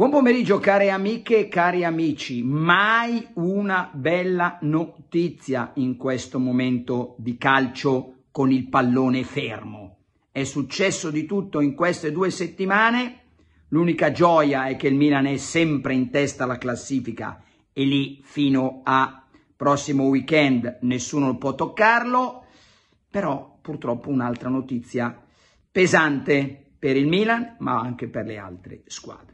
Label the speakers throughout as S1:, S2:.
S1: Buon pomeriggio care amiche e cari amici, mai una bella notizia in questo momento di calcio con il pallone fermo. È successo di tutto in queste due settimane, l'unica gioia è che il Milan è sempre in testa alla classifica e lì fino a prossimo weekend nessuno può toccarlo, però purtroppo un'altra notizia pesante per il Milan ma anche per le altre squadre.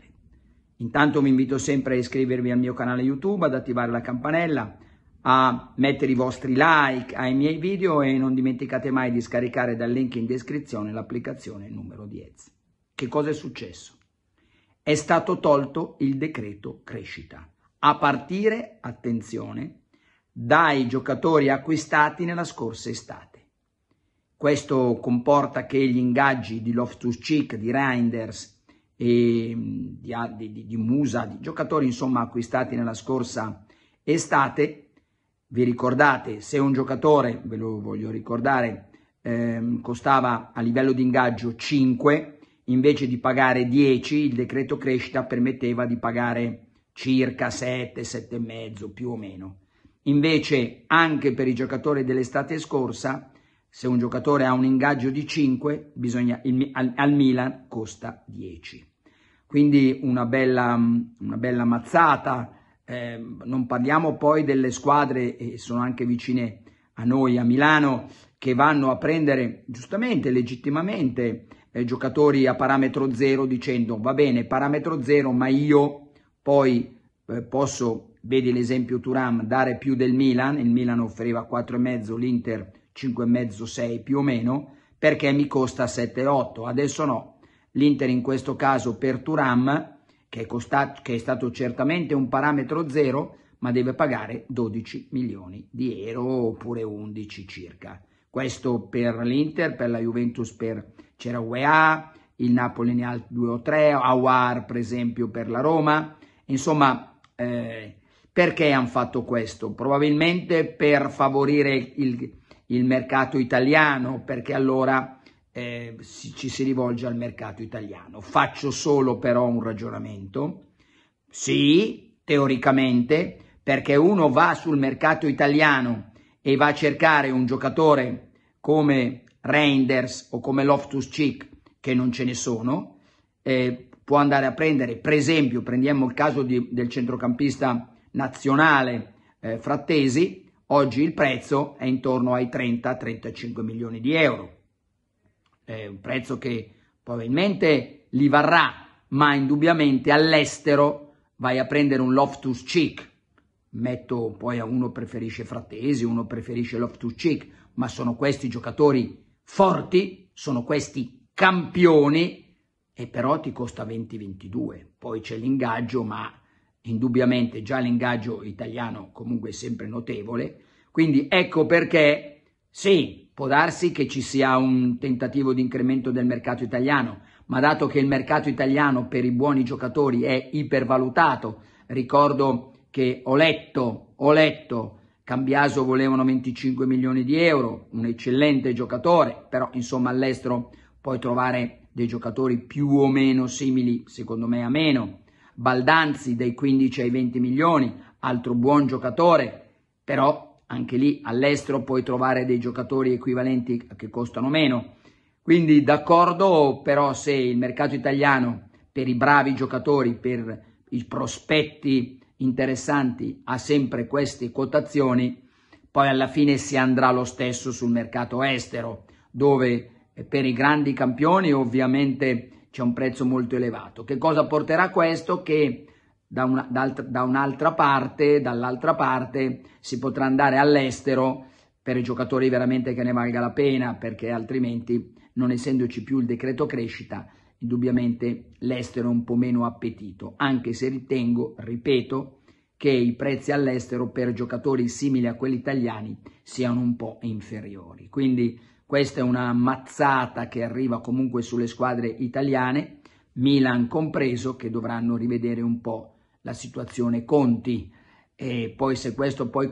S1: Intanto vi invito sempre a iscrivervi al mio canale YouTube, ad attivare la campanella, a mettere i vostri like ai miei video e non dimenticate mai di scaricare dal link in descrizione l'applicazione numero 10. Che cosa è successo? È stato tolto il decreto crescita, a partire, attenzione, dai giocatori acquistati nella scorsa estate. Questo comporta che gli ingaggi di Loftus-Cheek, di Reinders Mm, di, di, di Musa, di giocatori insomma acquistati nella scorsa estate. Vi ricordate, se un giocatore, ve lo voglio ricordare, ehm, costava a livello di ingaggio 5, invece di pagare 10, il decreto crescita permetteva di pagare circa 7, 7,5 più o meno. Invece anche per i giocatori dell'estate scorsa se un giocatore ha un ingaggio di 5, bisogna, il, al, al, Milan costa 10. Quindi una bella, una bella mazzata. Eh, non parliamo poi delle squadre, e sono anche vicine a noi, a Milano, che vanno a prendere giustamente, legittimamente, eh, giocatori a parametro zero dicendo va bene, parametro zero, ma io poi eh, posso, vedi l'esempio Turam, dare più del Milan, il Milan offriva 4,5, l'Inter 5,5, 6 più o meno, perché mi costa 7,8. Adesso no, l'Inter in questo caso per Turam, che è, costato, che è stato certamente un parametro zero, ma deve pagare 12 milioni di euro oppure 11 circa. Questo per l'Inter, per la Juventus per c'era UEA, il Napoli ne ha 2 o 3, Awar per esempio per la Roma. Insomma, eh, perché hanno fatto questo? Probabilmente per favorire il, il mercato italiano perché allora eh, si, ci si rivolge al mercato italiano. Faccio solo però un ragionamento. Sì, teoricamente, perché uno va sul mercato italiano e va a cercare un giocatore come Reinders o come Loftus Cheek, che non ce ne sono, eh, può andare a prendere, per esempio, prendiamo il caso di, del centrocampista nazionale eh, Frattesi, Oggi il prezzo è intorno ai 30-35 milioni di euro. È un prezzo che probabilmente li varrà, ma indubbiamente all'estero vai a prendere un Loftus Cheek. Metto poi a uno preferisce Frattesi, uno preferisce Loftus Cheek, ma sono questi giocatori forti, sono questi campioni e però ti costa 20-22. Poi c'è l'ingaggio, ma indubbiamente già l'ingaggio italiano comunque è sempre notevole, quindi ecco perché sì, può darsi che ci sia un tentativo di incremento del mercato italiano, ma dato che il mercato italiano per i buoni giocatori è ipervalutato, ricordo che ho letto, ho letto, Cambiaso volevano 25 milioni di euro, un eccellente giocatore, però insomma all'estero puoi trovare dei giocatori più o meno simili, secondo me a meno, Baldanzi dai 15 ai 20 milioni, altro buon giocatore, però anche lì all'estero puoi trovare dei giocatori equivalenti che costano meno. Quindi d'accordo, però se il mercato italiano per i bravi giocatori, per i prospetti interessanti ha sempre queste quotazioni, poi alla fine si andrà lo stesso sul mercato estero, dove eh, per i grandi campioni ovviamente c'è un prezzo molto elevato. Che cosa porterà questo? Che da, una, da, da un'altra parte, dall'altra parte, si potrà andare all'estero per i giocatori veramente che ne valga la pena, perché altrimenti, non essendoci più il decreto crescita, indubbiamente l'estero è un po' meno appetito, anche se ritengo, ripeto, che i prezzi all'estero per giocatori simili a quelli italiani siano un po' inferiori. Quindi questa è una mazzata che arriva comunque sulle squadre italiane, Milan compreso, che dovranno rivedere un po' la situazione Conti e poi se questo poi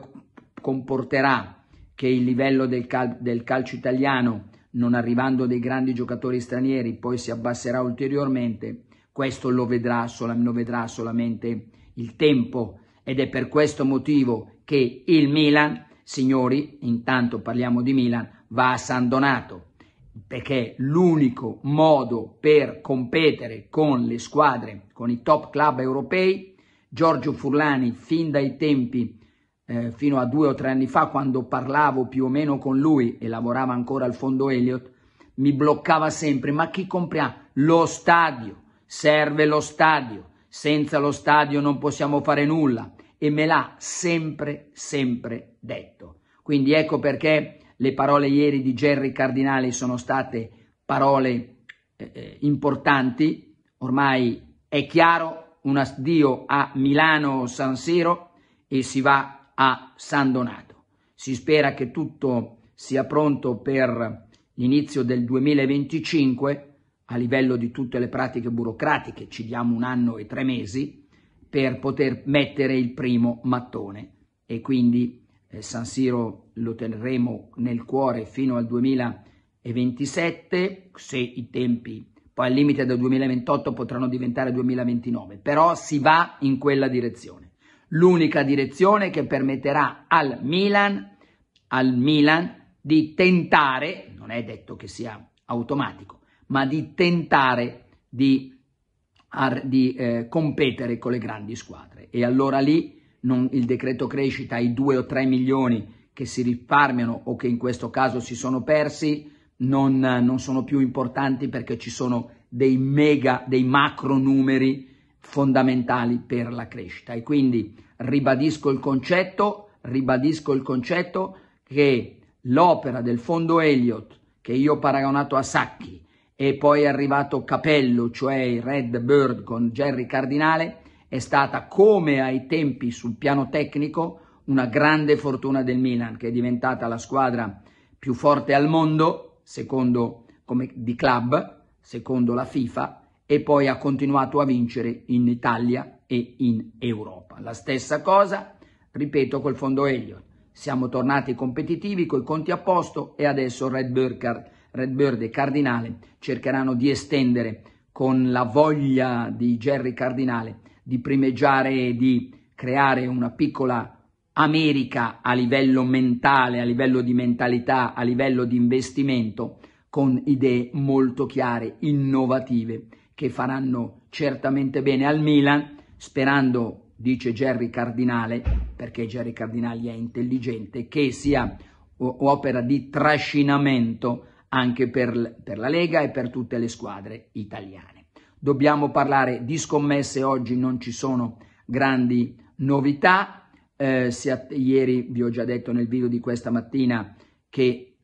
S1: comporterà che il livello del, cal del calcio italiano, non arrivando dei grandi giocatori stranieri, poi si abbasserà ulteriormente, questo lo vedrà, lo vedrà solamente il tempo ed è per questo motivo che il Milan, signori, intanto parliamo di Milan, va a San Donato, perché l'unico modo per competere con le squadre, con i top club europei, Giorgio Furlani fin dai tempi eh, fino a due o tre anni fa, quando parlavo più o meno con lui e lavorava ancora al fondo Elliott, mi bloccava sempre, ma chi compriamo? Lo stadio, serve lo stadio, senza lo stadio non possiamo fare nulla e me l'ha sempre, sempre detto. Quindi ecco perché le parole ieri di Gerry Cardinali sono state parole eh, eh, importanti, ormai è chiaro un addio a Milano San Siro e si va a San Donato. Si spera che tutto sia pronto per l'inizio del 2025 a livello di tutte le pratiche burocratiche, ci diamo un anno e tre mesi, per poter mettere il primo mattone e quindi eh, San Siro lo terremo nel cuore fino al 2027, se i tempi poi al limite del 2028 potranno diventare 2029, però si va in quella direzione. L'unica direzione che permetterà al Milan, al Milan di tentare, non è detto che sia automatico, ma di tentare di, di eh, competere con le grandi squadre. E allora lì non, il decreto crescita i 2 o 3 milioni che si risparmiano o che in questo caso si sono persi non, non sono più importanti perché ci sono dei mega, dei macro numeri fondamentali per la crescita. E quindi ribadisco il concetto, ribadisco il concetto che l'opera del fondo Elliott, che io ho paragonato a Sacchi, e poi è arrivato Capello, cioè Red Bird con Jerry Cardinale, è stata, come ai tempi sul piano tecnico, una grande fortuna del Milan, che è diventata la squadra più forte al mondo, secondo come, di club, secondo la FIFA, e poi ha continuato a vincere in Italia e in Europa. La stessa cosa, ripeto, col fondo Elliott. Siamo tornati competitivi, con i conti a posto e adesso Red Bird, Red Bird e Cardinale cercheranno di estendere con la voglia di Jerry Cardinale di primeggiare e di creare una piccola America a livello mentale, a livello di mentalità, a livello di investimento, con idee molto chiare, innovative, che faranno certamente bene al Milan, sperando, dice Gerry Cardinale, perché Gerry Cardinali è intelligente, che sia opera di trascinamento anche per, per la Lega e per tutte le squadre italiane dobbiamo parlare di scommesse, oggi non ci sono grandi novità, eh, si, ieri vi ho già detto nel video di questa mattina che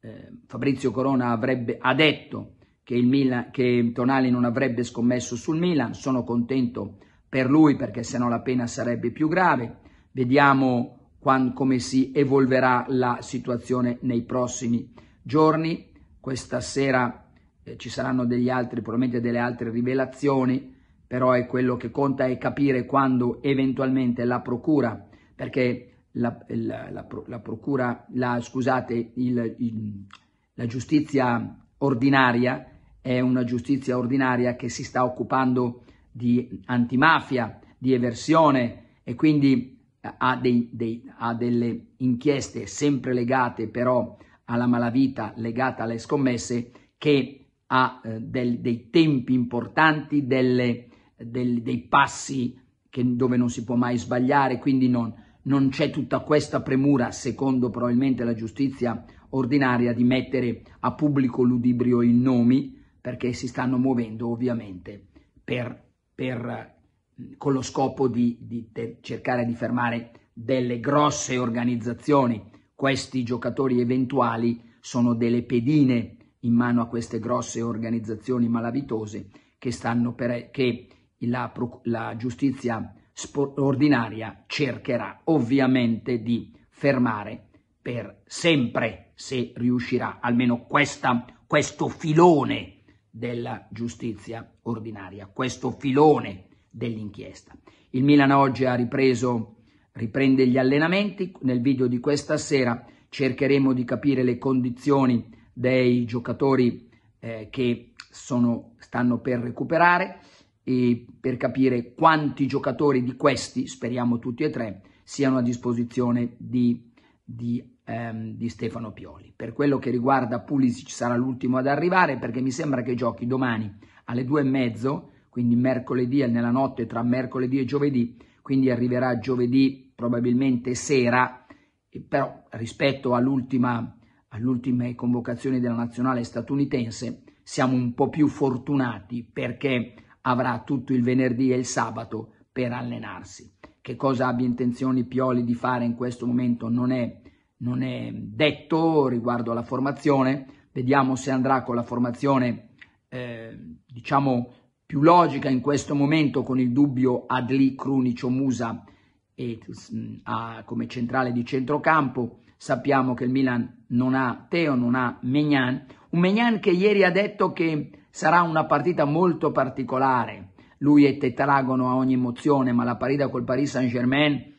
S1: eh, Fabrizio Corona avrebbe, ha detto che, il Milan, che Tonali non avrebbe scommesso sul Milan, sono contento per lui perché sennò la pena sarebbe più grave, vediamo quando, come si evolverà la situazione nei prossimi giorni, questa sera eh, ci saranno degli altri, probabilmente delle altre rivelazioni, però è quello che conta è capire quando eventualmente la procura, perché la, la, la, la procura, scusate, il, il, la giustizia ordinaria è una giustizia ordinaria che si sta occupando di antimafia, di eversione e quindi ha, dei, dei, ha, delle inchieste sempre legate però alla malavita, legata alle scommesse, che ha eh, del, dei tempi importanti, delle, del, dei passi che, dove non si può mai sbagliare, quindi non, non c'è tutta questa premura, secondo probabilmente la giustizia ordinaria, di mettere a pubblico ludibrio i nomi, perché si stanno muovendo ovviamente per, per, con lo scopo di, di cercare di fermare delle grosse organizzazioni. Questi giocatori eventuali sono delle pedine in mano a queste grosse organizzazioni malavitose che, stanno per, che la, la giustizia ordinaria cercherà ovviamente di fermare per sempre, se riuscirà, almeno questa, questo filone della giustizia ordinaria, questo filone dell'inchiesta. Il Milan oggi ha ripreso, riprende gli allenamenti, nel video di questa sera cercheremo di capire le condizioni dei giocatori eh, che sono, stanno per recuperare e per capire quanti giocatori di questi, speriamo tutti e tre, siano a disposizione di, di, ehm, di Stefano Pioli. Per quello che riguarda Pulisic sarà l'ultimo ad arrivare perché mi sembra che giochi domani alle due e mezzo, quindi mercoledì e nella notte tra mercoledì e giovedì, quindi arriverà giovedì probabilmente sera, però rispetto all'ultima all'ultima convocazione della nazionale statunitense, siamo un po' più fortunati perché avrà tutto il venerdì e il sabato per allenarsi. Che cosa abbia intenzione Pioli di fare in questo momento non è, non è detto riguardo alla formazione, vediamo se andrà con la formazione eh, diciamo più logica in questo momento con il dubbio Adli, Crunic o Musa e, mm, a, come centrale di centrocampo. Sappiamo che il Milan non ha Teo, non ha Mignan. Un Mignan che ieri ha detto che sarà una partita molto particolare. Lui è tetragono a ogni emozione, ma la partita col Paris Saint-Germain,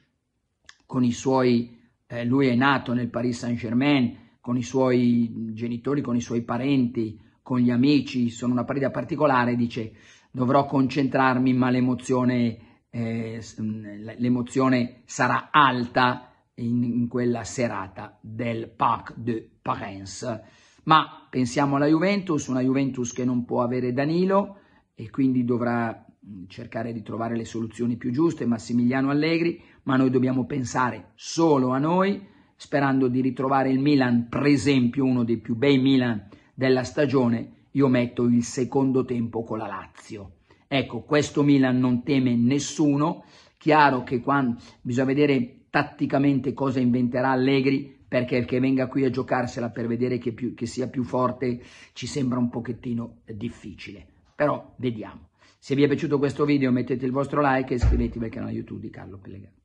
S1: con i suoi... Eh, lui è nato nel Paris Saint-Germain, con i suoi genitori, con i suoi parenti, con gli amici, sono una partita particolare, dice dovrò concentrarmi ma l'emozione, eh, l'emozione sarà alta in, in quella serata del Parc de Parens. Ma pensiamo alla Juventus, una Juventus che non può avere Danilo e quindi dovrà mm, cercare di trovare le soluzioni più giuste, Massimiliano Allegri, ma noi dobbiamo pensare solo a noi, sperando di ritrovare il Milan, per esempio uno dei più bei Milan della stagione, io metto il secondo tempo con la Lazio. Ecco, questo Milan non teme nessuno, chiaro che quando, bisogna vedere tatticamente cosa inventerà Allegri perché il che venga qui a giocarsela per vedere che, più, che sia più forte ci sembra un pochettino difficile. Però vediamo. Se vi è piaciuto questo video mettete il vostro like e iscrivetevi al canale YouTube di Carlo Pellegrini.